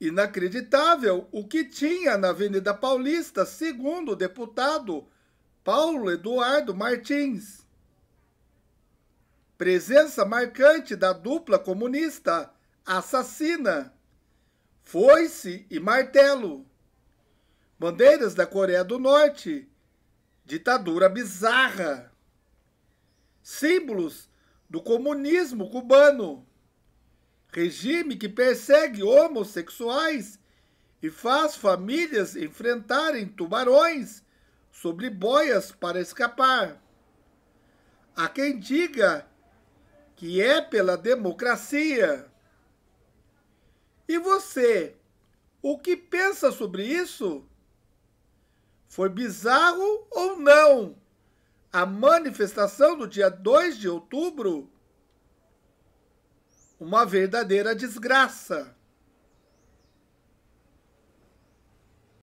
inacreditável o que tinha na Avenida Paulista, segundo o deputado Paulo Eduardo Martins. Presença marcante da dupla comunista assassina, foice e martelo. Bandeiras da Coreia do Norte, ditadura bizarra. Símbolos do comunismo cubano regime que persegue homossexuais e faz famílias enfrentarem tubarões sobre boias para escapar. Há quem diga que é pela democracia. E você, o que pensa sobre isso? Foi bizarro ou não a manifestação do dia 2 de outubro? uma verdadeira desgraça.